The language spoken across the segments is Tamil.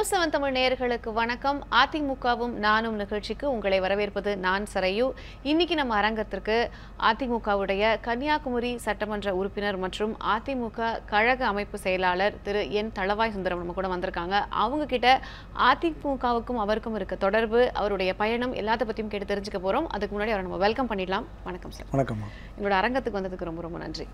நியூஸ் செவன் தமிழ் நேயர்களுக்கு வணக்கம் அதிமுகவும் நானும் நிகழ்ச்சிக்கு உங்களை வரவேற்பது நான் சரையு இன்னைக்கு நம்ம அரங்கத்திற்கு அதிமுகவுடைய கன்னியாகுமரி சட்டமன்ற உறுப்பினர் மற்றும் அதிமுக கழக அமைப்பு செயலாளர் திரு என் தளவாய் சுந்தரம் கூட வந்திருக்காங்க அவங்க கிட்ட அதிமுகவுக்கும் அவருக்கும் இருக்க தொடர்பு அவருடைய பயணம் எல்லாத்த பற்றியும் கேட்டு தெரிஞ்சுக்க போகிறோம் அதுக்கு முன்னாடி அவரை நம்ம வெல்கம் பண்ணிடலாம் வணக்கம் சார் வணக்கம் என்னோட அரங்கத்துக்கு வந்ததுக்கு ரொம்ப ரொம்ப நன்றி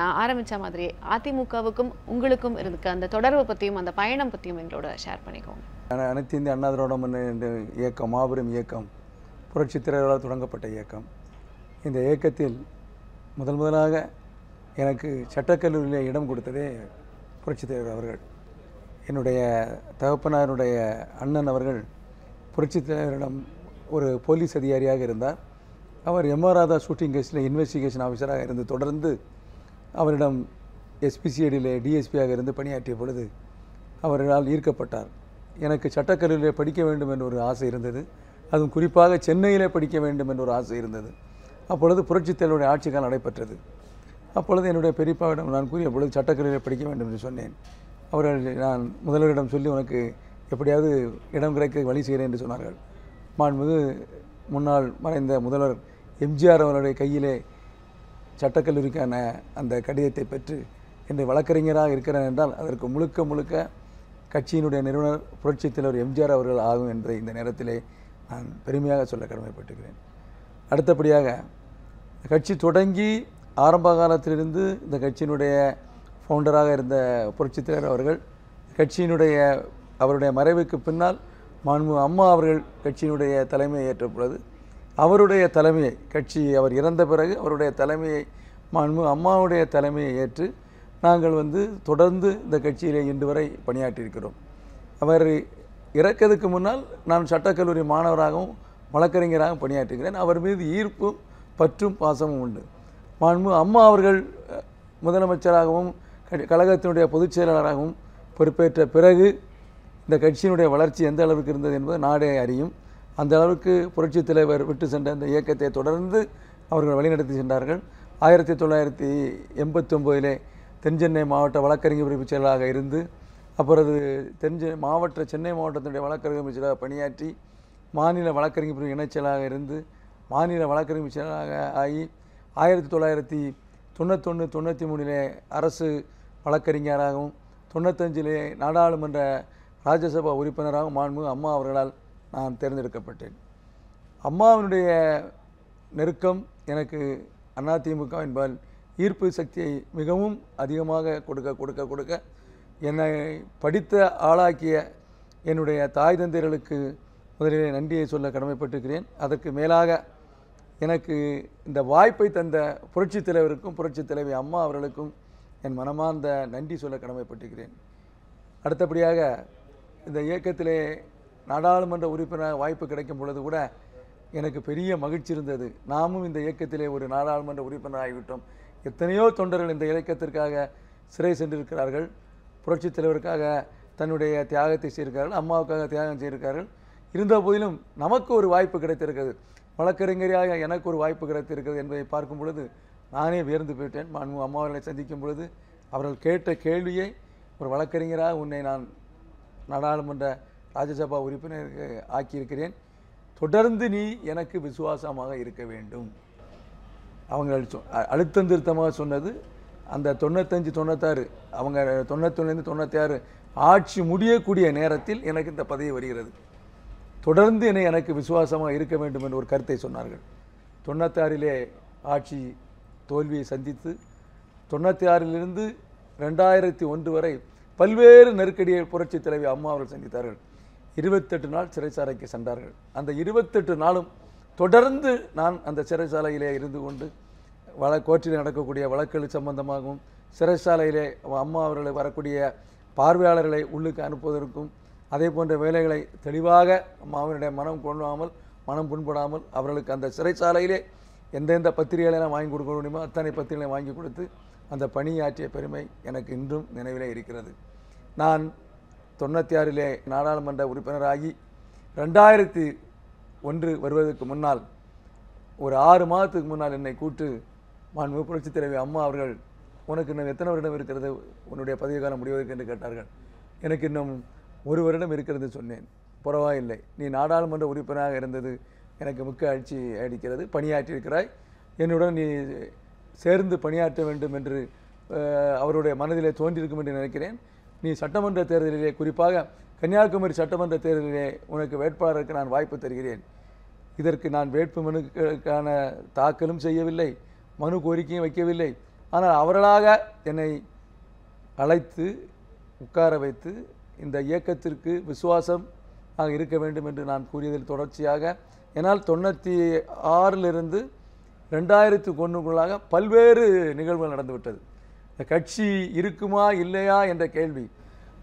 நான் ஆரம்பிச்ச மாதிரி அதிமுகவுக்கும் உங்களுக்கும் இருக்க அந்த தொடர்பு பற்றியும் அந்த பயணம் பற்றியும் எங்களோட ஷேர் ஷேர் பண்ணிக்கோங்க அனைத்து இந்திய அண்ணா திராவிட முன்னேற்ற இயக்கம் மாபெரும் இயக்கம் புரட்சி திரையாளர் தொடங்கப்பட்ட இயக்கம் இந்த இயக்கத்தில் முதல் முதலாக எனக்கு சட்டக்கல்லூரியில் இடம் கொடுத்ததே புரட்சி தலைவர் அவர்கள் என்னுடைய தகப்பனாருடைய அண்ணன் அவர்கள் புரட்சி தலைவரிடம் ஒரு போலீஸ் அதிகாரியாக இருந்தார் அவர் எம்ஆராதா ஷூட்டிங் கேஸில் இன்வெஸ்டிகேஷன் ஆஃபீஸராக இருந்து தொடர்ந்து அவரிடம் எஸ்பிசிஐடியில் டிஎஸ்பியாக இருந்து பணியாற்றிய பொழுது அவர்களால் ஈர்க்கப்பட்டார் எனக்கு சட்டக்கல்லூரியில் படிக்க வேண்டும் என்ற ஒரு ஆசை இருந்தது அதுவும் குறிப்பாக சென்னையிலே படிக்க வேண்டும் என்ற ஒரு ஆசை இருந்தது அப்பொழுது புரட்சித் தலைவருடைய ஆட்சிக்கால் நடைபெற்றது அப்பொழுது என்னுடைய பெரியப்பாவிடம் நான் கூறி அப்பொழுது சட்டக்கல்லூரியில் படிக்க வேண்டும் என்று சொன்னேன் அவர்கள் நான் முதல்வரிடம் சொல்லி உனக்கு எப்படியாவது இடம் கிடைக்க வழி செய்கிறேன் என்று சொன்னார்கள் மாண்புமிகு முன்னாள் மறைந்த முதல்வர் எம்ஜிஆர் அவருடைய கையிலே சட்டக்கல்லூரிக்கான அந்த கடிதத்தை பெற்று என்று வழக்கறிஞராக இருக்கிறேன் என்றால் அதற்கு முழுக்க முழுக்க கட்சியினுடைய நிறுவனர் புரட்சித் தலைவர் எம்ஜிஆர் அவர்கள் ஆகும் என்ற இந்த நேரத்திலே நான் பெருமையாக சொல்ல கடமைப்பட்டுகிறேன் அடுத்தபடியாக கட்சி தொடங்கி ஆரம்ப காலத்திலிருந்து இந்த கட்சியினுடைய ஃபவுண்டராக இருந்த புரட்சித் தலைவர் அவர்கள் கட்சியினுடைய அவருடைய மறைவுக்கு பின்னால் மாண்பு அம்மா அவர்கள் கட்சியினுடைய தலைமையை ஏற்ற பொழுது அவருடைய தலைமையை கட்சி அவர் இறந்த பிறகு அவருடைய தலைமையை மாண்பு அம்மாவுடைய தலைமையை ஏற்று நாங்கள் வந்து தொடர்ந்து இந்த கட்சியிலே இன்று வரை பணியாற்றியிருக்கிறோம் அவர் இறக்கிறதுக்கு முன்னால் நான் சட்டக்கல்லூரி மாணவராகவும் வழக்கறிஞராகவும் பணியாற்றுகிறேன் அவர் மீது ஈர்ப்பும் பற்றும் பாசமும் உண்டு மாண்பு அம்மா அவர்கள் முதலமைச்சராகவும் கழகத்தினுடைய பொதுச் செயலாளராகவும் பொறுப்பேற்ற பிறகு இந்த கட்சியினுடைய வளர்ச்சி எந்த அளவுக்கு இருந்தது என்பது நாடே அறியும் அந்த அளவுக்கு புரட்சித் தலைவர் விட்டு சென்ற அந்த இயக்கத்தை தொடர்ந்து அவர்கள் வழிநடத்தி சென்றார்கள் ஆயிரத்தி தொள்ளாயிரத்தி எண்பத்தி ஒம்போதிலே தென்சென்னை மாவட்ட வழக்கறிஞர் பிரிவு இருந்து அப்புறது தென்சென்னை மாவட்ட சென்னை மாவட்டத்தினுடைய வழக்கறிஞர் பிரிவு செயலாக பணியாற்றி மாநில வழக்கறிஞர் பிரிவு இணைச் செயலாக இருந்து மாநில வழக்கறிஞர் செயலாக ஆகி ஆயிரத்தி தொள்ளாயிரத்தி தொண்ணூத்தொன்று தொண்ணூற்றி மூணிலே அரசு வழக்கறிஞராகவும் தொண்ணூத்தஞ்சிலே நாடாளுமன்ற ராஜ்யசபா உறுப்பினராகவும் மாண்பு அம்மா அவர்களால் நான் தேர்ந்தெடுக்கப்பட்டேன் அம்மாவினுடைய நெருக்கம் எனக்கு அதிமுக என்பால் ஈர்ப்பு சக்தியை மிகவும் அதிகமாக கொடுக்க கொடுக்க கொடுக்க என்னை படித்த ஆளாக்கிய என்னுடைய தாய் தந்தையர்களுக்கு முதலில் நன்றியை சொல்ல கடமைப்பட்டிருக்கிறேன் அதற்கு மேலாக எனக்கு இந்த வாய்ப்பை தந்த புரட்சித் தலைவருக்கும் புரட்சித் தலைவி அம்மா அவர்களுக்கும் என் மனமார்ந்த நன்றி சொல்ல கடமைப்பட்டிருக்கிறேன் அடுத்தபடியாக இந்த இயக்கத்திலே நாடாளுமன்ற உறுப்பினர் வாய்ப்பு கிடைக்கும் பொழுது கூட எனக்கு பெரிய மகிழ்ச்சி இருந்தது நாமும் இந்த இயக்கத்திலே ஒரு நாடாளுமன்ற உறுப்பினராகிவிட்டோம் எத்தனையோ தொண்டர்கள் இந்த இலக்கியத்திற்காக சிறை சென்றிருக்கிறார்கள் புரட்சித் தலைவருக்காக தன்னுடைய தியாகத்தை செய்திருக்கார்கள் அம்மாவுக்காக தியாகம் செய்திருக்கார்கள் இருந்த போதிலும் நமக்கு ஒரு வாய்ப்பு கிடைத்திருக்கிறது வழக்கறிஞராக எனக்கு ஒரு வாய்ப்பு கிடைத்திருக்கிறது என்பதை பார்க்கும் பொழுது நானே வியர்ந்து போயிட்டேன் அன்பு அம்மாவர்களை சந்திக்கும் பொழுது அவர்கள் கேட்ட கேள்வியை ஒரு வழக்கறிஞராக உன்னை நான் நாடாளுமன்ற ராஜ்யசபா உறுப்பினருக்கு ஆக்கியிருக்கிறேன் தொடர்ந்து நீ எனக்கு விசுவாசமாக இருக்க வேண்டும் அவங்க அழிச்சோம் அழுத்தம் திருத்தமாக சொன்னது அந்த தொண்ணூத்தஞ்சு தொண்ணூத்தாறு அவங்க தொண்ணூத்தி தொண்ணூற்றி ஆட்சி முடியக்கூடிய நேரத்தில் எனக்கு இந்த பதவி வருகிறது தொடர்ந்து என்னை எனக்கு விசுவாசமாக இருக்க வேண்டும் என்ற ஒரு கருத்தை சொன்னார்கள் தொண்ணூத்தாறிலே ஆட்சி தோல்வியை சந்தித்து தொண்ணூற்றி ஆறிலிருந்து ரெண்டாயிரத்தி ஒன்று வரை பல்வேறு நெருக்கடியை புரட்சி தலைவி அம்மா அவர்கள் சந்தித்தார்கள் இருபத்தெட்டு நாள் சிறைச்சாலைக்கு சென்றார்கள் அந்த இருபத்தெட்டு நாளும் தொடர்ந்து நான் அந்த சிறைச்சாலையிலே இருந்து கொண்டு வழ கோற்றில் நடக்கக்கூடிய வழக்குகள் சம்பந்தமாகவும் சிறைச்சாலையிலே அம்மா அவர்களை வரக்கூடிய பார்வையாளர்களை உள்ளுக்கு அனுப்புவதற்கும் அதே போன்ற வேலைகளை தெளிவாக அம்மாவினுடைய மனம் கொள்ளாமல் மனம் புண்படாமல் அவர்களுக்கு அந்த சிறைச்சாலையிலே எந்தெந்த பத்திரிகைகளெல்லாம் வாங்கி கொடுக்க முடியுமோ அத்தனை பத்திரிகைகளையும் வாங்கி கொடுத்து அந்த பணியாற்றிய பெருமை எனக்கு இன்றும் நினைவிலே இருக்கிறது நான் தொண்ணூற்றி ஆறிலே நாடாளுமன்ற உறுப்பினராகி ரெண்டாயிரத்தி ஒன்று வருவதற்கு முன்னால் ஒரு ஆறு மாதத்துக்கு முன்னால் என்னை கூட்டு மாண்பு புரட்சித் தலைவி அம்மா அவர்கள் உனக்கு இன்னும் எத்தனை வருடம் இருக்கிறது உன்னுடைய பதவி காலம் முடிவதற்கு என்று கேட்டார்கள் எனக்கு இன்னும் ஒரு வருடம் இருக்கிறது சொன்னேன் பரவாயில்லை நீ நாடாளுமன்ற உறுப்பினராக இருந்தது எனக்கு மிக்க அழிச்சி அடிக்கிறது பணியாற்றியிருக்கிறாய் என்னுடன் நீ சேர்ந்து பணியாற்ற வேண்டும் என்று அவருடைய மனதிலே தோன்றியிருக்கும் என்று நினைக்கிறேன் நீ சட்டமன்ற தேர்தலிலே குறிப்பாக கன்னியாகுமரி சட்டமன்ற தேர்தலிலே உனக்கு வேட்பாளருக்கு நான் வாய்ப்பு தருகிறேன் இதற்கு நான் வேட்பு மனுக்களுக்கான தாக்கலும் செய்யவில்லை மனு கோரிக்கையும் வைக்கவில்லை ஆனால் அவர்களாக என்னை அழைத்து உட்கார வைத்து இந்த இயக்கத்திற்கு விசுவாசம் ஆக இருக்க வேண்டும் என்று நான் கூறியதில் தொடர்ச்சியாக ஏன்னால் தொண்ணூற்றி ஆறிலிருந்து ரெண்டாயிரத்து ஒன்றுக்குள்ளாக பல்வேறு நிகழ்வுகள் நடந்துவிட்டது இந்த கட்சி இருக்குமா இல்லையா என்ற கேள்வி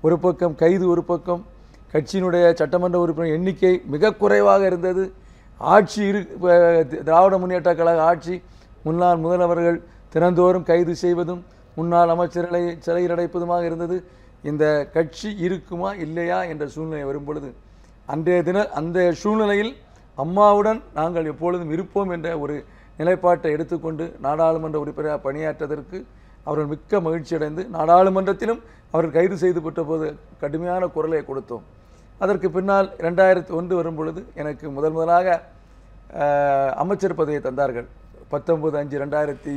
ஒரு பக்கம் கைது ஒரு பக்கம் கட்சியினுடைய சட்டமன்ற உறுப்பினர் எண்ணிக்கை மிக குறைவாக இருந்தது ஆட்சி இரு திராவிட முன்னேற்ற கழக ஆட்சி முன்னாள் முதல்வர்கள் தினந்தோறும் கைது செய்வதும் முன்னாள் அமைச்சர்களை சிறையில் அடைப்பதுமாக இருந்தது இந்த கட்சி இருக்குமா இல்லையா என்ற சூழ்நிலை வரும் பொழுது அன்றைய தின அந்த சூழ்நிலையில் அம்மாவுடன் நாங்கள் எப்பொழுதும் இருப்போம் என்ற ஒரு நிலைப்பாட்டை எடுத்துக்கொண்டு நாடாளுமன்ற உறுப்பினராக பணியாற்றுவதற்கு அவர்கள் மிக்க மகிழ்ச்சி அடைந்து நாடாளுமன்றத்திலும் அவர்கள் கைது செய்துபட்ட போது கடுமையான குரலை கொடுத்தோம் அதற்கு பின்னால் ரெண்டாயிரத்தி ஒன்று வரும் பொழுது எனக்கு முதல் முதலாக அமைச்சர் பதவியை தந்தார்கள் பத்தொன்பது அஞ்சு ரெண்டாயிரத்தி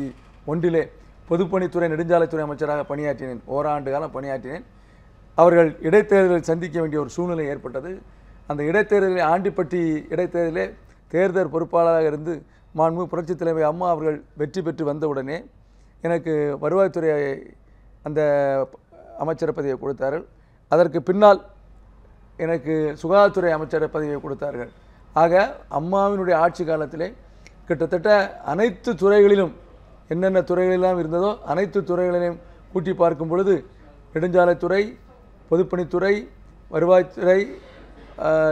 ஒன்றிலே பொதுப்பணித்துறை நெடுஞ்சாலைத்துறை அமைச்சராக பணியாற்றினேன் ஓராண்டு காலம் பணியாற்றினேன் அவர்கள் இடைத்தேர்தலில் சந்திக்க வேண்டிய ஒரு சூழ்நிலை ஏற்பட்டது அந்த இடைத்தேர்தலில் ஆண்டிப்பட்டி இடைத்தேர்தலே தேர்தல் பொறுப்பாளராக இருந்து மாண்பு புரட்சித் தலைமை அம்மா அவர்கள் வெற்றி பெற்று வந்தவுடனே எனக்கு வருவாய்த்துறை அந்த அமைச்சர் பதவியை கொடுத்தார்கள் அதற்கு பின்னால் எனக்கு சுகாதாரத்துறை அமைச்சர் பதவியை கொடுத்தார்கள் ஆக அம்மாவினுடைய ஆட்சி காலத்திலே கிட்டத்தட்ட அனைத்து துறைகளிலும் என்னென்ன துறைகளெல்லாம் இருந்ததோ அனைத்து துறைகளிலையும் கூட்டி பார்க்கும் பொழுது நெடுஞ்சாலைத்துறை பொதுப்பணித்துறை வருவாய்த்துறை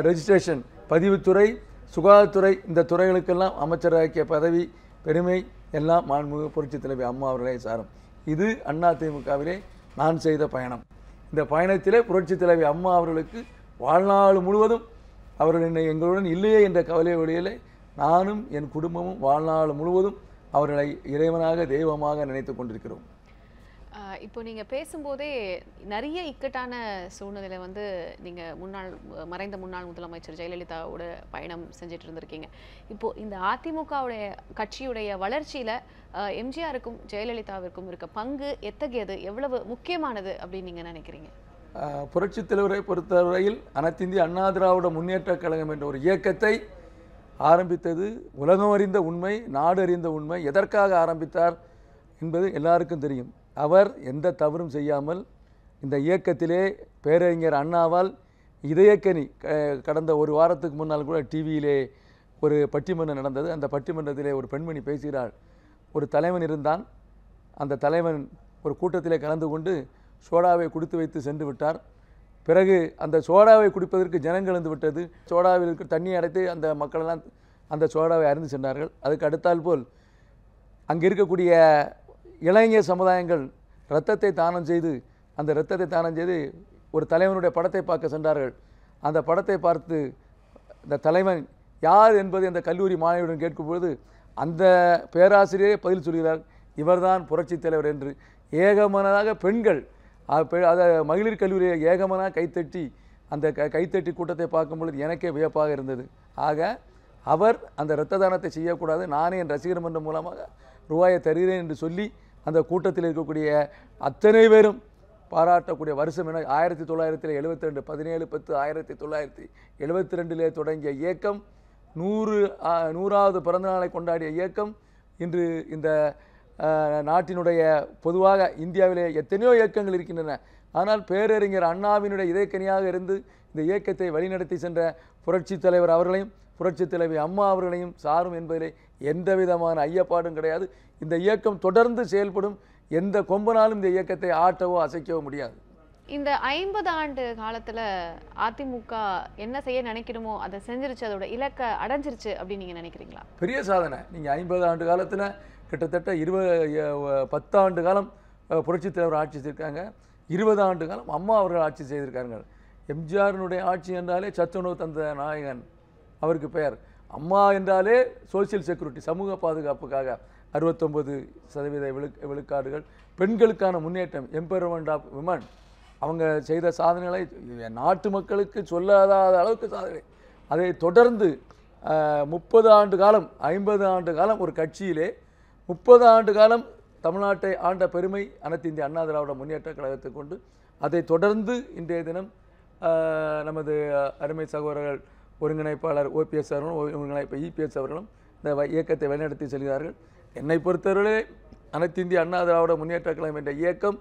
ரெஜிஸ்ட்ரேஷன் பதிவுத்துறை சுகாதாரத்துறை இந்த துறைகளுக்கெல்லாம் அமைச்சராக்கிய பதவி பெருமை எல்லாம் மாண்புமிகு புரட்சி தலைவி அம்மா அவர்களே சாரும் இது அதிமுகவிலே நான் செய்த பயணம் இந்த பயணத்திலே புரட்சி தலைவி அம்மா அவர்களுக்கு வாழ்நாள் முழுவதும் அவர்கள் என்னை எங்களுடன் இல்லையே என்ற கவலை வழியிலே நானும் என் குடும்பமும் வாழ்நாள் முழுவதும் அவர்களை இறைவனாக தெய்வமாக நினைத்து கொண்டிருக்கிறோம் இப்போ நீங்கள் பேசும்போதே நிறைய இக்கட்டான சூழ்நிலையில் வந்து நீங்கள் முன்னாள் மறைந்த முன்னாள் முதலமைச்சர் ஜெயலலிதாவோட பயணம் செஞ்சுட்டு இருந்திருக்கீங்க இப்போது இந்த அதிமுகவுடைய கட்சியுடைய வளர்ச்சியில் எம்ஜிஆருக்கும் ஜெயலலிதாவிற்கும் இருக்க பங்கு எத்தகையது எவ்வளவு முக்கியமானது அப்படின்னு நீங்கள் நினைக்கிறீங்க புரட்சி தலைவரை பொறுத்தவரையில் அனைத்திந்திய அண்ணா திராவிட முன்னேற்ற கழகம் என்ற ஒரு இயக்கத்தை ஆரம்பித்தது உலகம் அறிந்த உண்மை நாடு அறிந்த உண்மை எதற்காக ஆரம்பித்தார் என்பது எல்லாருக்கும் தெரியும் அவர் எந்த தவறும் செய்யாமல் இந்த இயக்கத்திலே பேரறிஞர் அண்ணாவால் இதயக்கனி கடந்த ஒரு வாரத்துக்கு முன்னால் கூட டிவியிலே ஒரு பட்டிமன்றம் நடந்தது அந்த பட்டிமன்றத்திலே ஒரு பெண்மணி பேசுகிறாள் ஒரு தலைவன் இருந்தான் அந்த தலைவன் ஒரு கூட்டத்திலே கலந்து கொண்டு சோடாவை குடித்து வைத்து சென்று விட்டார் பிறகு அந்த சோடாவை குடிப்பதற்கு ஜனங்கள் வந்து விட்டது சோடாவில் இருக்க தண்ணி அடைத்து அந்த மக்களெல்லாம் அந்த சோடாவை அறிந்து சென்றார்கள் அதுக்கு அடுத்தால் போல் அங்கே இருக்கக்கூடிய இளைஞர் சமுதாயங்கள் ரத்தத்தை தானம் செய்து அந்த இரத்தத்தை தானம் செய்து ஒரு தலைவனுடைய படத்தை பார்க்க சென்றார்கள் அந்த படத்தை பார்த்து இந்த தலைவன் யார் என்பது அந்த கல்லூரி மாணவியுடன் கேட்கும்பொழுது அந்த பேராசிரியரே பதில் சொல்கிறார் இவர்தான் புரட்சித் தலைவர் என்று ஏகமனதாக பெண்கள் அதை மகளிர் கல்லூரியை ஏகமனாக கைத்தட்டி அந்த க கைத்தட்டி கூட்டத்தை பார்க்கும் பொழுது எனக்கே வியப்பாக இருந்தது ஆக அவர் அந்த இரத்த தானத்தை செய்யக்கூடாது நானே என் ரசிகர் மன்றம் மூலமாக ரூபாயை தருகிறேன் என்று சொல்லி அந்த கூட்டத்தில் இருக்கக்கூடிய அத்தனை பேரும் பாராட்டக்கூடிய வருஷம் என ஆயிரத்தி தொள்ளாயிரத்தில் எழுபத்தி ரெண்டு பதினேழு பத்து ஆயிரத்தி தொள்ளாயிரத்தி எழுபத்தி ரெண்டிலே தொடங்கிய இயக்கம் நூறு நூறாவது பிறந்தநாளை கொண்டாடிய இயக்கம் இன்று இந்த நாட்டினுடைய பொதுவாக இந்தியாவிலே எத்தனையோ இயக்கங்கள் இருக்கின்றன ஆனால் பேரறிஞர் அண்ணாவினுடைய இதயக்கனியாக இருந்து இந்த இயக்கத்தை வழிநடத்தி சென்ற புரட்சித் தலைவர் அவர்களையும் புரட்சித் தலைவி அம்மா அவர்களையும் சாரும் என்பதிலே எந்த விதமான ஐயப்பாடும் கிடையாது இந்த இயக்கம் தொடர்ந்து செயல்படும் எந்த கொம்பனாலும் இந்த இயக்கத்தை ஆட்டவோ அசைக்கவோ முடியாது இந்த ஐம்பது ஆண்டு காலத்தில் அதிமுக என்ன செய்ய நினைக்கிறோமோ அதை செஞ்சிருச்சு அதோட இலக்கை அடைஞ்சிருச்சு அப்படின்னு நீங்கள் நினைக்கிறீங்களா பெரிய சாதனை நீங்கள் ஐம்பது ஆண்டு காலத்தில் கிட்டத்தட்ட இருபது பத்தாண்டு காலம் புரட்சித் தலைவர் ஆட்சி செய்திருக்காங்க இருபது ஆண்டு காலம் அம்மா அவர்கள் ஆட்சி செய்திருக்கார்கள் எம்ஜிஆரினுடைய ஆட்சி என்றாலே சத்துணவு தந்த நாயகன் அவருக்கு பெயர் அம்மா என்றாலே சோசியல் செக்யூரிட்டி சமூக பாதுகாப்புக்காக அறுபத்தொம்பது சதவீத விழு விழுக்காடுகள் பெண்களுக்கான முன்னேற்றம் எம்பெருமெண்ட் ஆஃப் விமன் அவங்க செய்த சாதனைகளை நாட்டு மக்களுக்கு சொல்லாத அளவுக்கு சாதனை அதை தொடர்ந்து முப்பது ஆண்டு காலம் ஐம்பது ஆண்டு காலம் ஒரு கட்சியிலே முப்பது ஆண்டு காலம் தமிழ்நாட்டை ஆண்ட பெருமை அனைத்து இந்திய அண்ணா திராவிட முன்னேற்ற கழகத்தை கொண்டு அதை தொடர்ந்து இன்றைய தினம் நமது அருமை சகோதரர்கள் ஒருங்கிணைப்பாளர் ஓபிஎஸ் அவர்களும் ஒருங்கிணைப்பு இபிஎஸ் அவர்களும் இந்த இயக்கத்தை வழிநடத்தி செல்கிறார்கள் என்னை பொறுத்தவரையிலே அனைத்து இந்திய அண்ணா திராவிட முன்னேற்ற கழகம் என்ற இயக்கம்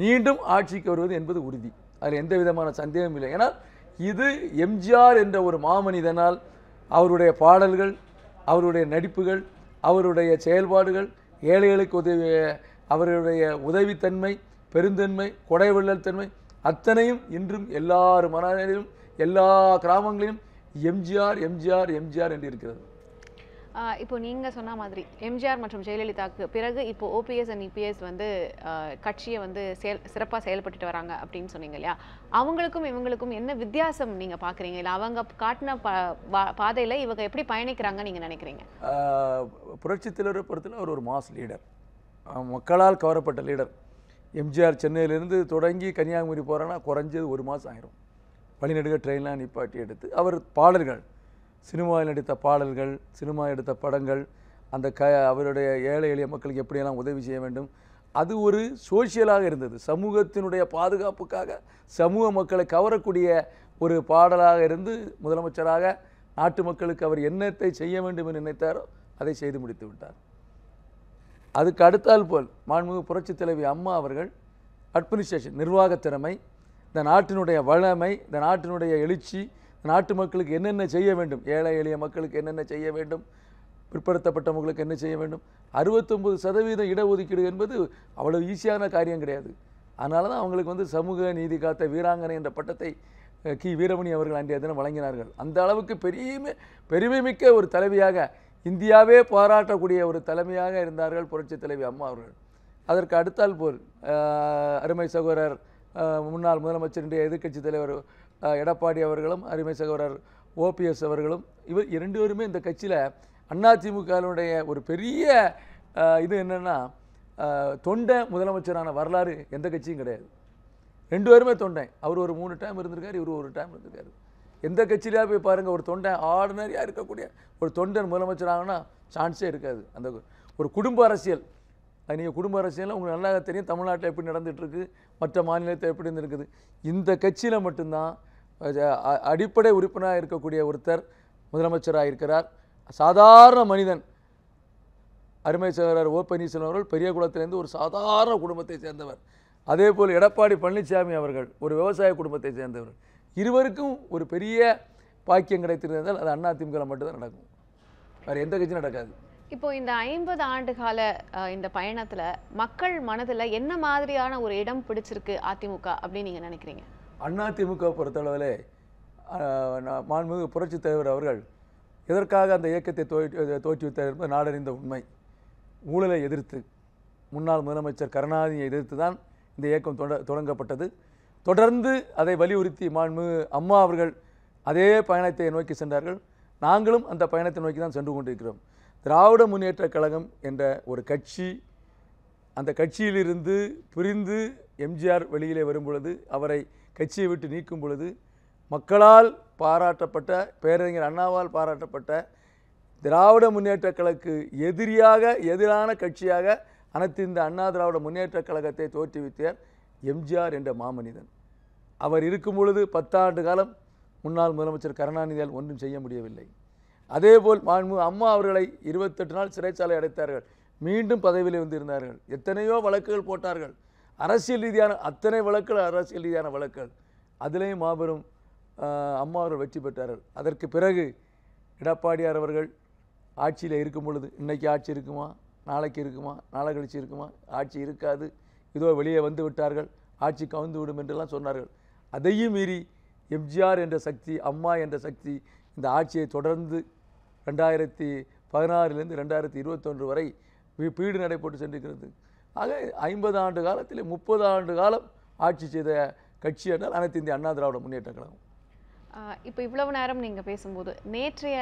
மீண்டும் ஆட்சிக்கு வருவது என்பது உறுதி அதில் எந்த விதமான சந்தேகமும் இல்லை ஏன்னா இது எம்ஜிஆர் என்ற ஒரு மாமனிதனால் அவருடைய பாடல்கள் அவருடைய நடிப்புகள் அவருடைய செயல்பாடுகள் ஏழைகளுக்கு உதவி அவருடைய உதவித்தன்மை பெருந்தன்மை கொடைவள்ளல் தன்மை அத்தனையும் இன்றும் எல்லார் மனதிலும் எல்லா கிராமங்களிலும் எம்ஜிஆர் எம்ஜிஆர் எம்ஜிஆர் என்று இருக்கிறது இப்போ நீங்கள் சொன்ன மாதிரி எம்ஜிஆர் மற்றும் ஜெயலலிதாவுக்கு பிறகு இப்போ ஓபிஎஸ் அண்ட் இபிஎஸ் வந்து கட்சியை வந்து செயல் சிறப்பாக செயல்பட்டுட்டு வராங்க அப்படின்னு சொன்னீங்க இல்லையா அவங்களுக்கும் இவங்களுக்கும் என்ன வித்தியாசம் நீங்கள் பார்க்குறீங்க இல்லை அவங்க காட்டின பாதையில் இவங்க எப்படி பயணிக்கிறாங்கன்னு நீங்கள் நினைக்கிறீங்க புரட்சி தலைவரை அவர் ஒரு மாஸ் லீடர் மக்களால் கவரப்பட்ட லீடர் எம்ஜிஆர் சென்னையிலேருந்து தொடங்கி கன்னியாகுமரி போகிறேன்னா குறைஞ்சது ஒரு மாதம் ஆயிரும் வழிநடுக ட்ரெயின்லாம் நிப்பாட்டி எடுத்து அவர் பாடல்கள் சினிமாவில் நடித்த பாடல்கள் சினிமா எடுத்த படங்கள் அந்த க அவருடைய ஏழை எளிய மக்களுக்கு எப்படியெல்லாம் உதவி செய்ய வேண்டும் அது ஒரு சோசியலாக இருந்தது சமூகத்தினுடைய பாதுகாப்புக்காக சமூக மக்களை கவரக்கூடிய ஒரு பாடலாக இருந்து முதலமைச்சராக நாட்டு மக்களுக்கு அவர் என்னத்தை செய்ய வேண்டும் என்று நினைத்தாரோ அதை செய்து முடித்து விட்டார் அதுக்கு அடுத்தால் போல் மாண்புமிகு புரட்சி தலைவி அம்மா அவர்கள் அட்மினிஸ்ட்ரேஷன் நிர்வாகத்திறமை இந்த நாட்டினுடைய வளமை இந்த நாட்டினுடைய எழுச்சி நாட்டு மக்களுக்கு என்னென்ன செய்ய வேண்டும் ஏழை எளிய மக்களுக்கு என்னென்ன செய்ய வேண்டும் பிற்படுத்தப்பட்டவங்களுக்கு என்ன செய்ய வேண்டும் அறுபத்தொம்பது சதவீதம் இடஒதுக்கீடு என்பது அவ்வளோ ஈஸியான காரியம் கிடையாது அதனால தான் அவங்களுக்கு வந்து சமூக நீதி காத்த வீராங்கனை என்ற பட்டத்தை கி வீரமணி அவர்கள் அன்றைய தினம் வழங்கினார்கள் அந்த அளவுக்கு பெரிய பெருமை மிக்க ஒரு தலைவியாக இந்தியாவே பாராட்டக்கூடிய ஒரு தலைமையாக இருந்தார்கள் புரட்சி தலைவி அம்மா அவர்கள் அதற்கு அடுத்தால் போல் அருமை சகோதரர் முன்னாள் முதலமைச்சருடைய எதிர்க்கட்சி தலைவர் எடப்பாடி அவர்களும் அருமை சகோதரர் ஓபிஎஸ் அவர்களும் இவர் இரண்டு பேருமே இந்த கட்சியில் அதிமுகவினுடைய ஒரு பெரிய இது என்னென்னா தொண்டை முதலமைச்சரான வரலாறு எந்த கட்சியும் கிடையாது ரெண்டு பேருமே தொண்டை அவர் ஒரு மூணு டைம் இருந்திருக்காரு இவர் ஒரு டைம் இருந்திருக்காரு எந்த கட்சியிலேயே போய் பாருங்கள் ஒரு தொண்டை ஆர்டினரியாக இருக்கக்கூடிய ஒரு தொண்டன் முதலமைச்சராகனா சான்ஸே இருக்காது அந்த ஒரு குடும்ப அரசியல் நீங்கள் குடும்ப அரசியலில் உங்களுக்கு நல்லா தெரியும் தமிழ்நாட்டில் எப்படி நடந்துகிட்ருக்கு மற்ற மாநிலத்தில் எப்படி இருந்திருக்குது இந்த கட்சியில் மட்டும்தான் அடிப்படை உறுப்பினராக இருக்கக்கூடிய ஒருத்தர் முதலமைச்சராக இருக்கிறார் சாதாரண மனிதன் அருமை சேவரர் ஓ பன்னீர்செல்வம் அவர்கள் பெரிய குளத்திலேருந்து ஒரு சாதாரண குடும்பத்தை சேர்ந்தவர் அதே போல் எடப்பாடி பழனிசாமி அவர்கள் ஒரு விவசாய குடும்பத்தை சேர்ந்தவர் இருவருக்கும் ஒரு பெரிய பாக்கியம் கிடைத்திருந்தால் அது அண்ணா திமுக மட்டும்தான் நடக்கும் வேறு எந்த கட்சியும் நடக்காது இப்போ இந்த ஐம்பது ஆண்டு கால இந்த பயணத்தில் மக்கள் மனதில் என்ன மாதிரியான ஒரு இடம் பிடிச்சிருக்கு அதிமுக அப்படின்னு நீங்கள் நினைக்கிறீங்க அண்ணா திமுக பொறுத்தளவில் மாண்புமிகு புரட்சித் தலைவர் அவர்கள் எதற்காக அந்த இயக்கத்தை தோற்றுவித்தார் என்பது நாடறிந்த உண்மை ஊழலை எதிர்த்து முன்னாள் முதலமைச்சர் கருணாநிதியை எதிர்த்து தான் இந்த இயக்கம் தொடங்கப்பட்டது தொடர்ந்து அதை வலியுறுத்தி மாண்புமிகு அம்மா அவர்கள் அதே பயணத்தை நோக்கி சென்றார்கள் நாங்களும் அந்த பயணத்தை நோக்கி தான் சென்று கொண்டிருக்கிறோம் திராவிட முன்னேற்ற கழகம் என்ற ஒரு கட்சி அந்த கட்சியிலிருந்து பிரிந்து எம்ஜிஆர் வெளியிலே வரும்பொழுது அவரை கட்சியை விட்டு நீக்கும் பொழுது மக்களால் பாராட்டப்பட்ட பேரறிஞர் அண்ணாவால் பாராட்டப்பட்ட திராவிட முன்னேற்ற கழகக்கு எதிரியாக எதிரான கட்சியாக அனைத்து இந்த அண்ணா திராவிட முன்னேற்ற கழகத்தை தோற்றுவித்தார் எம்ஜிஆர் என்ற மாமனிதன் அவர் இருக்கும் பொழுது பத்தாண்டு காலம் முன்னாள் முதலமைச்சர் கருணாநிதியால் ஒன்றும் செய்ய முடியவில்லை அதேபோல் மாண்பு அம்மா அவர்களை இருபத்தெட்டு நாள் சிறைச்சாலை அடைத்தார்கள் மீண்டும் பதவியில் வந்திருந்தார்கள் எத்தனையோ வழக்குகள் போட்டார்கள் அரசியல் ரீதியான அத்தனை வழக்குகள் அரசியல் ரீதியான வழக்குகள் அதிலேயும் மாபெரும் அம்மா அவர்கள் வெற்றி பெற்றார்கள் அதற்கு பிறகு எடப்பாடியார் அவர்கள் ஆட்சியில் இருக்கும் பொழுது இன்றைக்கி ஆட்சி இருக்குமா நாளைக்கு இருக்குமா நாளை கழிச்சு இருக்குமா ஆட்சி இருக்காது இதோ வெளியே வந்து விட்டார்கள் ஆட்சி கவுந்து விடும் என்றெல்லாம் சொன்னார்கள் அதையும் மீறி எம்ஜிஆர் என்ற சக்தி அம்மா என்ற சக்தி இந்த ஆட்சியை தொடர்ந்து ரெண்டாயிரத்தி பதினாறுலேருந்து ரெண்டாயிரத்தி இருபத்தொன்று வரை வீடு நடைபெற்று சென்றிருக்கிறது ஆக ஐம்பது ஆண்டு காலத்தில் முப்பது ஆண்டு காலம் ஆட்சி செய்த கட்சி என்றால் அனைத்து இந்திய அண்ணா திராவிட முன்னேற்ற கழகம் இப்போ இவ்வளவு நேரம் நீங்கள் பேசும்போது நேற்றைய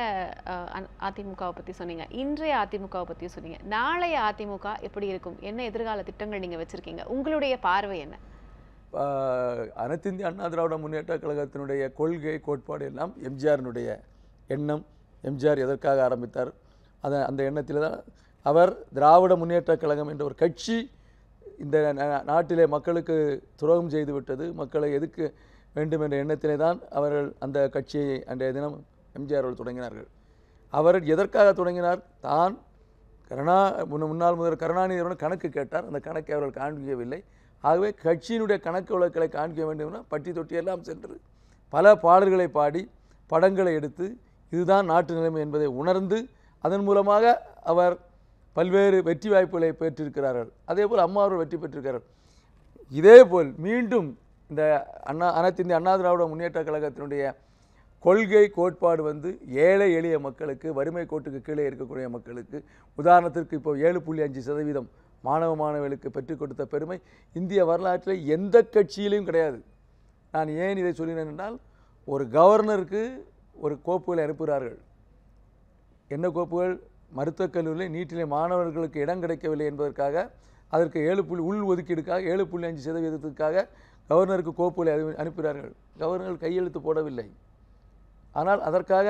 அதிமுகவை பற்றி சொன்னீங்க இன்றைய அதிமுகவை பற்றி சொன்னீங்க நாளைய அதிமுக எப்படி இருக்கும் என்ன எதிர்கால திட்டங்கள் நீங்கள் வச்சுருக்கீங்க உங்களுடைய பார்வை என்ன அனைத்து இந்திய அண்ணா திராவிட முன்னேற்ற கழகத்தினுடைய கொள்கை கோட்பாடு எல்லாம் எம்ஜிஆரினுடைய எண்ணம் எம்ஜிஆர் எதற்காக ஆரம்பித்தார் அதை அந்த எண்ணத்தில் தான் அவர் திராவிட முன்னேற்றக் கழகம் என்ற ஒரு கட்சி இந்த நாட்டிலே மக்களுக்கு துரோகம் செய்துவிட்டது மக்களை எதுக்கு வேண்டும் என்ற எண்ணத்திலே தான் அவர்கள் அந்த கட்சியை அன்றைய தினம் எம்ஜிஆர் அவர்கள் தொடங்கினார்கள் அவர் எதற்காக தொடங்கினார் தான் கருணா முன்னாள் முதல் கருணாநிதியுடன் கணக்கு கேட்டார் அந்த கணக்கை அவர்கள் காண்பிக்கவில்லை ஆகவே கட்சியினுடைய கணக்கு வழக்குகளை காண்பிக்க வேண்டும்னா பட்டி தொட்டியெல்லாம் சென்று பல பாடல்களை பாடி படங்களை எடுத்து இதுதான் நாட்டு நிலைமை என்பதை உணர்ந்து அதன் மூலமாக அவர் பல்வேறு வெற்றி வாய்ப்புகளை பெற்றிருக்கிறார்கள் அதே போல் அம்மா அவர்கள் வெற்றி பெற்றிருக்கிறார்கள் இதே போல் மீண்டும் இந்த அண்ணா அனைத்து இந்திய அண்ணா திராவிட முன்னேற்ற கழகத்தினுடைய கொள்கை கோட்பாடு வந்து ஏழை எளிய மக்களுக்கு வறுமை கோட்டுக்கு கீழே இருக்கக்கூடிய மக்களுக்கு உதாரணத்திற்கு இப்போ ஏழு புள்ளி அஞ்சு சதவீதம் மாணவ மாணவர்களுக்கு பெற்றுக் கொடுத்த பெருமை இந்திய வரலாற்றில் எந்த கட்சியிலையும் கிடையாது நான் ஏன் இதை சொல்லினேன் என்றால் ஒரு கவர்னருக்கு ஒரு கோப்புகளை அனுப்புகிறார்கள் என்ன கோப்புகள் மருத்துவக் கல்லூரியில் நீட்டிலே மாணவர்களுக்கு இடம் கிடைக்கவில்லை என்பதற்காக அதற்கு ஏழு புள்ளி உள் ஒதுக்கீடுக்காக ஏழு புள்ளி அஞ்சு சதவீதத்துக்காக கவர்னருக்கு கோப்புகளை அனுப்புகிறார்கள் கவர்னர் கையெழுத்து போடவில்லை ஆனால் அதற்காக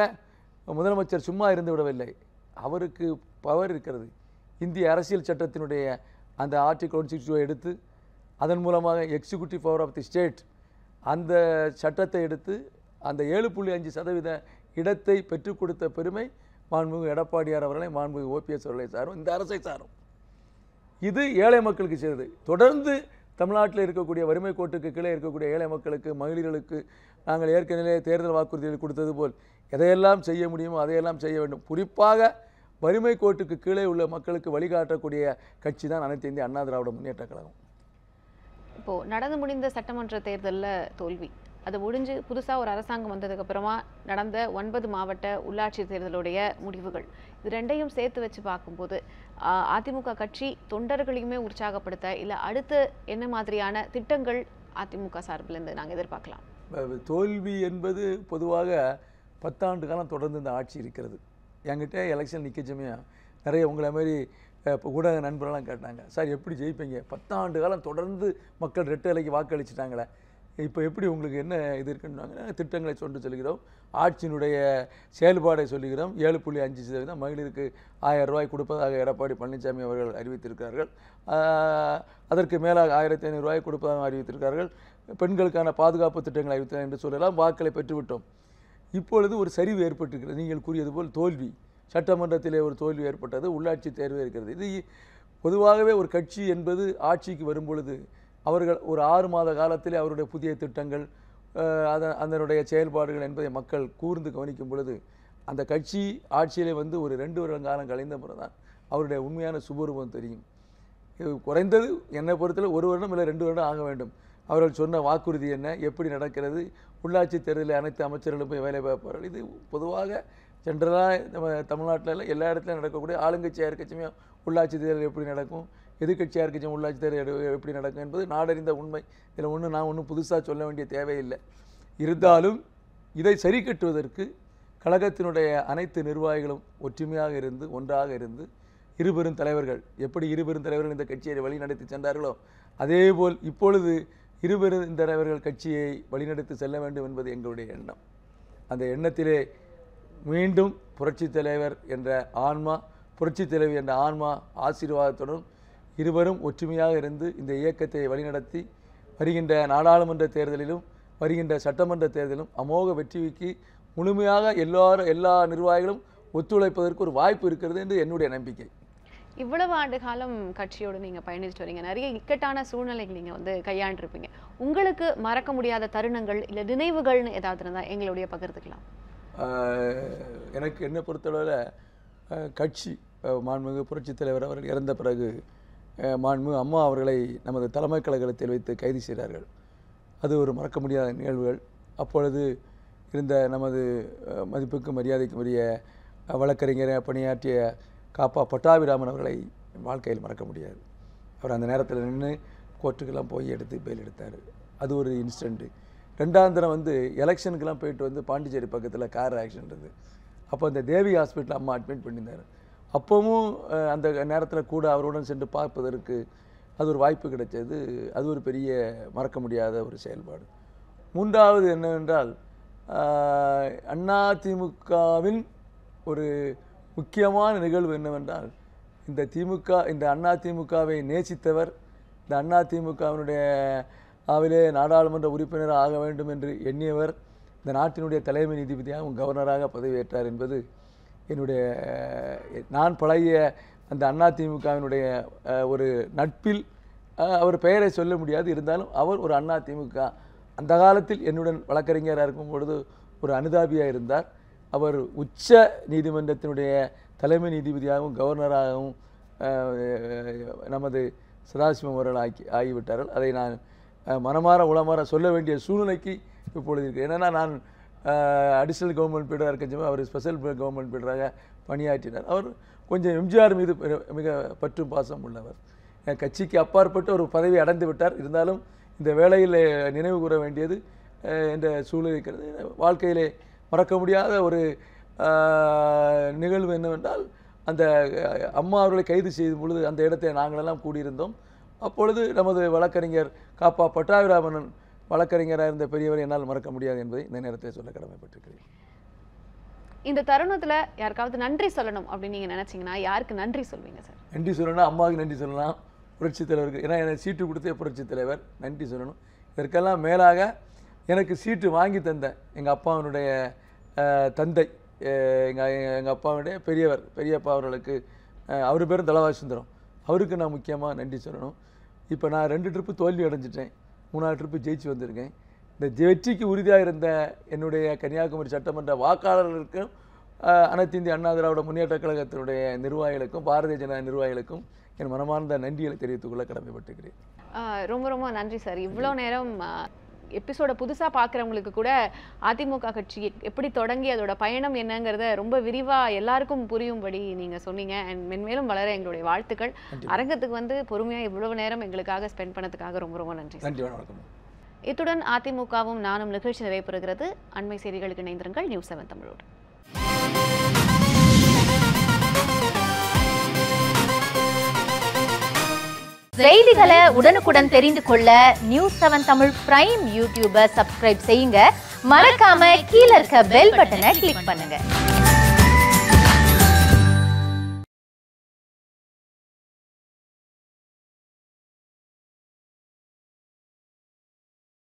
முதலமைச்சர் சும்மா இருந்து விடவில்லை அவருக்கு பவர் இருக்கிறது இந்திய அரசியல் சட்டத்தினுடைய அந்த ஆர்டிகல் ஒன் சிக்ஸ்டி எடுத்து அதன் மூலமாக executive power of the state அந்த சட்டத்தை எடுத்து அந்த ஏழு புள்ளி அஞ்சு சதவீத இடத்தை பெற்றுக் கொடுத்த பெருமை மாண்புமிகு எடப்பாடியார் அவர்களை மாண்புமிகு ஓபிஎஸ் அவர்களை சாரும் இந்த அரசை சாரும் இது ஏழை மக்களுக்கு செய்தது தொடர்ந்து தமிழ்நாட்டில் இருக்கக்கூடிய வறுமை கோட்டுக்கு கீழே இருக்கக்கூடிய ஏழை மக்களுக்கு மகளிர்களுக்கு நாங்கள் ஏற்கனவே தேர்தல் வாக்குறுதிகள் கொடுத்தது போல் எதையெல்லாம் செய்ய முடியுமோ அதையெல்லாம் செய்ய வேண்டும் குறிப்பாக வறுமை கோட்டுக்கு கீழே உள்ள மக்களுக்கு வழிகாட்டக்கூடிய கட்சி தான் அனைத்து இந்திய அண்ணா திராவிட முன்னேற்ற கழகம் இப்போது நடந்து முடிந்த சட்டமன்ற தேர்தலில் தோல்வி அது முடிஞ்சு புதுசாக ஒரு அரசாங்கம் வந்ததுக்கப்புறமா நடந்த ஒன்பது மாவட்ட உள்ளாட்சி தேர்தலுடைய முடிவுகள் இது ரெண்டையும் சேர்த்து வச்சு பார்க்கும்போது அதிமுக கட்சி தொண்டர்களையுமே உற்சாகப்படுத்த இல்லை அடுத்து என்ன மாதிரியான திட்டங்கள் அதிமுக சார்பிலிருந்து நாங்கள் எதிர்பார்க்கலாம் தோல்வி என்பது பொதுவாக பத்தாண்டு காலம் தொடர்ந்து இந்த ஆட்சி இருக்கிறது என்கிட்ட எலெக்ஷன் நிற்கச்சுமையா நிறைய உங்களை மாதிரி இப்போ ஊடக நண்பர்கள்லாம் கேட்டாங்க சார் எப்படி ஜெயிப்பீங்க பத்தாண்டு காலம் தொடர்ந்து மக்கள் ரெட்டு இலைக்கு வாக்களிச்சிட்டாங்களே இப்போ எப்படி உங்களுக்கு என்ன இது இருக்குன்னு திட்டங்களை சொல்லி சொல்கிறோம் ஆட்சியினுடைய செயல்பாடை சொல்லுகிறோம் ஏழு புள்ளி அஞ்சு சதவீதம் மகளிருக்கு ஆயிரம் ரூபாய் கொடுப்பதாக எடப்பாடி பழனிசாமி அவர்கள் அறிவித்திருக்கிறார்கள் அதற்கு மேலாக ஆயிரத்தி ரூபாய் கொடுப்பதாக அறிவித்திருக்கிறார்கள் பெண்களுக்கான பாதுகாப்பு திட்டங்களை அறிவித்தார் என்று சொல்லலாம் வாக்களை பெற்றுவிட்டோம் இப்பொழுது ஒரு சரிவு ஏற்பட்டிருக்கிறது நீங்கள் கூறியது போல் தோல்வி சட்டமன்றத்திலே ஒரு தோல்வி ஏற்பட்டது உள்ளாட்சி தேர்வு இருக்கிறது இது பொதுவாகவே ஒரு கட்சி என்பது ஆட்சிக்கு வரும்பொழுது அவர்கள் ஒரு ஆறு மாத காலத்திலே அவருடைய புதிய திட்டங்கள் அதனுடைய செயல்பாடுகள் என்பதை மக்கள் கூர்ந்து கவனிக்கும் பொழுது அந்த கட்சி ஆட்சியிலே வந்து ஒரு ரெண்டு வருடம் காலம் கலைந்த பிறகுதான் அவருடைய உண்மையான சுபரூபம் தெரியும் குறைந்தது என்னை பொறுத்தவரை ஒரு வருடம் இல்லை ரெண்டு வருடம் ஆக வேண்டும் அவர்கள் சொன்ன வாக்குறுதி என்ன எப்படி நடக்கிறது உள்ளாட்சி தேர்தலில் அனைத்து அமைச்சர்களும் போய் வேலை பார்ப்பார்கள் இது பொதுவாக ஜென்ரலாக நம்ம தமிழ்நாட்டில் எல்லா இடத்துலையும் நடக்கக்கூடிய ஆளுங்கட்சியாக இருக்கட்சியுமே உள்ளாட்சி தேர்தல் எப்படி நடக்கும் எதிர்கட்சியாக இருக்கச்சும் உள்ளாட்சி தேர்தல் எப்படி நடக்கும் என்பது நாடறிந்த உண்மை இதில் ஒன்று நான் ஒன்றும் புதுசாக சொல்ல வேண்டிய தேவையில்லை இருந்தாலும் இதை சரி கட்டுவதற்கு கழகத்தினுடைய அனைத்து நிர்வாகிகளும் ஒற்றுமையாக இருந்து ஒன்றாக இருந்து இருபெரும் தலைவர்கள் எப்படி இருபெரும் தலைவர்கள் இந்த கட்சியை வழிநடத்தி சென்றார்களோ அதேபோல் இப்பொழுது இருபெரும் தலைவர்கள் கட்சியை வழிநடத்தி செல்ல வேண்டும் என்பது எங்களுடைய எண்ணம் அந்த எண்ணத்திலே மீண்டும் புரட்சி தலைவர் என்ற ஆன்மா புரட்சி தலைவர் என்ற ஆன்மா ஆசீர்வாதத்துடன் இருவரும் ஒற்றுமையாக இருந்து இந்த இயக்கத்தை வழிநடத்தி வருகின்ற நாடாளுமன்ற தேர்தலிலும் வருகின்ற சட்டமன்ற தேர்தலிலும் அமோக வெற்றிக்கு முழுமையாக எல்லாரும் எல்லா நிர்வாகிகளும் ஒத்துழைப்பதற்கு ஒரு வாய்ப்பு இருக்கிறது என்று என்னுடைய நம்பிக்கை இவ்வளவு ஆண்டு காலம் கட்சியோடு நீங்கள் பயணிச்சுட்டு வரீங்க நிறைய இக்கட்டான சூழ்நிலைகள் நீங்கள் வந்து கையாண்டிருப்பீங்க உங்களுக்கு மறக்க முடியாத தருணங்கள் இல்லை நினைவுகள்னு ஏதாவது இருந்தால் எங்களுடைய பகிர்ந்துக்கலாம் எனக்கு என்ன பொறுத்தளவில் கட்சி மாண்புமிகு புரட்சித் தலைவர் அவர்கள் இறந்த பிறகு மாண்பு அம்மா அவர்களை நமது தலைமை கழகத்தில் வைத்து கைது செய்தார்கள் அது ஒரு மறக்க முடியாத நிகழ்வுகள் அப்பொழுது இருந்த நமது மதிப்புக்கும் மரியாதைக்கும் உரிய வழக்கறிஞர் பணியாற்றிய காப்பா பட்டாபிராமன் அவர்களை வாழ்க்கையில் மறக்க முடியாது அவர் அந்த நேரத்தில் நின்று கோர்ட்டுக்கெல்லாம் போய் எடுத்து பெயில் எடுத்தார் அது ஒரு இன்சிடெண்ட்டு ரெண்டாம் தரம் வந்து எலெக்ஷனுக்கெல்லாம் போயிட்டு வந்து பாண்டிச்சேரி பக்கத்தில் கார் ஆக்சிடென்ட் இருந்தது அப்போ அந்த தேவி ஹாஸ்பிட்டல் அம்மா அட்மிட் பண்ணியிருந்தார் அப்போவும் அந்த நேரத்தில் கூட அவருடன் சென்று பார்ப்பதற்கு அது ஒரு வாய்ப்பு கிடைத்தது அது ஒரு பெரிய மறக்க முடியாத ஒரு செயல்பாடு மூன்றாவது என்னவென்றால் அண்ணா திமுகவின் ஒரு முக்கியமான நிகழ்வு என்னவென்றால் இந்த திமுக இந்த அண்ணா திமுகவை நேசித்தவர் இந்த அண்ணா திமுகவினுடைய நாடாளுமன்ற உறுப்பினர் ஆக வேண்டும் என்று எண்ணியவர் இந்த நாட்டினுடைய தலைமை நீதிபதியாகவும் கவர்னராக பதவியேற்றார் என்பது என்னுடைய நான் பழகிய அந்த அதிமுகவினுடைய ஒரு நட்பில் அவர் பெயரை சொல்ல முடியாது இருந்தாலும் அவர் ஒரு அதிமுக அந்த காலத்தில் என்னுடன் வழக்கறிஞராக இருக்கும் பொழுது ஒரு அனுதாபியாக இருந்தார் அவர் உச்ச நீதிமன்றத்தினுடைய தலைமை நீதிபதியாகவும் கவர்னராகவும் நமது சதாசிவம் அவர்கள் ஆக்கி ஆகிவிட்டார்கள் அதை நான் மனமாற உளமாற சொல்ல வேண்டிய சூழ்நிலைக்கு இப்பொழுது இருக்கு ஏன்னா நான் அடிஷ்னல் கவர்மெண்ட் பீடராக இருக்கச்சுமே அவர் ஸ்பெஷல் கவர்மெண்ட் பீடராக பணியாற்றினார் அவர் கொஞ்சம் எம்ஜிஆர் மீது மிக பற்றும் பாசம் உள்ளவர் என் கட்சிக்கு அப்பாற்பட்டு ஒரு பதவி அடைந்து விட்டார் இருந்தாலும் இந்த வேலையில் நினைவு கூற வேண்டியது என்ற சூழல் இருக்கிறது வாழ்க்கையிலே மறக்க முடியாத ஒரு நிகழ்வு என்னவென்றால் அந்த அம்மா அவர்களை கைது செய்யும் பொழுது அந்த இடத்தை நாங்களெல்லாம் கூடியிருந்தோம் அப்பொழுது நமது வழக்கறிஞர் காப்பா பட்டாபிராமணன் வழக்கறிஞராக இருந்த பெரியவர் என்னால் மறக்க முடியாது என்பதை இந்த நேரத்தில் சொல்ல கடமைப்பட்டிருக்கிறேன் இந்த தருணத்தில் யாருக்காவது நன்றி சொல்லணும் அப்படின்னு நீங்கள் நினச்சிங்கன்னா யாருக்கு நன்றி சொல்வீங்க சார் நன்றி சொல்லணும் அம்மாவுக்கு நன்றி சொல்லலாம் புரட்சித் தலைவருக்கு ஏன்னா எனக்கு சீட்டு கொடுத்தே புரட்சி தலைவர் நன்றி சொல்லணும் இதற்கெல்லாம் மேலாக எனக்கு சீட்டு வாங்கி தந்த எங்கள் அப்பாவினுடைய தந்தை எங்கள் எங்கள் அப்பாவுடைய பெரியவர் பெரியப்பா அவர்களுக்கு அவர் பேரும் தலவாசுந்தரம் அவருக்கு நான் முக்கியமாக நன்றி சொல்லணும் இப்போ நான் ரெண்டு ட்ரிப்பு தோல்வி அடைஞ்சிட்டேன் மூணாவது ட்ரிப்பு ஜெயிச்சு வந்திருக்கேன் இந்த வெற்றிக்கு உறுதியாக இருந்த என்னுடைய கன்னியாகுமரி சட்டமன்ற வாக்காளர்களுக்கும் அனைத்து இந்திய அண்ணா திராவிட முன்னேற்ற கழகத்தினுடைய நிர்வாகிகளுக்கும் பாரதிய ஜனதா நிர்வாகிகளுக்கும் என் மனமார்ந்த நன்றிகளை தெரிவித்துக்கொள்ள கடமைப்பட்டுக்கிறேன் ரொம்ப ரொம்ப நன்றி சார் இவ்வளோ நேரம் எபிசோட புதுசாக பார்க்குறவங்களுக்கு கூட அதிமுக கட்சி எப்படி தொடங்கி அதோட பயணம் என்னங்கிறத ரொம்ப விரிவாக எல்லாருக்கும் புரியும்படி நீங்கள் சொன்னீங்க அண்ட் மென்மேலும் வளர எங்களுடைய வாழ்த்துக்கள் அரங்கத்துக்கு வந்து பொறுமையாக இவ்வளவு நேரம் எங்களுக்காக ஸ்பெண்ட் பண்ணதுக்காக ரொம்ப ரொம்ப நன்றி இத்துடன் அதிமுகவும் நானும் நிகழ்ச்சி நிறைவு பெறுகிறது அண்மை செய்திகளுக்கு இணைந்திருங்கள் நியூஸ் செவன் தமிழோடு செய்திகளை உடனுக்குடன் தெரிந்து கொள்ள நியூஸ் செவன் தமிழ் பிரைம் யூடியூபை சப்ஸ்கிரைப் செய்யுங்க மறக்காம கீழே இருக்க பெல் பட்டனை கிளிக் பண்ணுங்க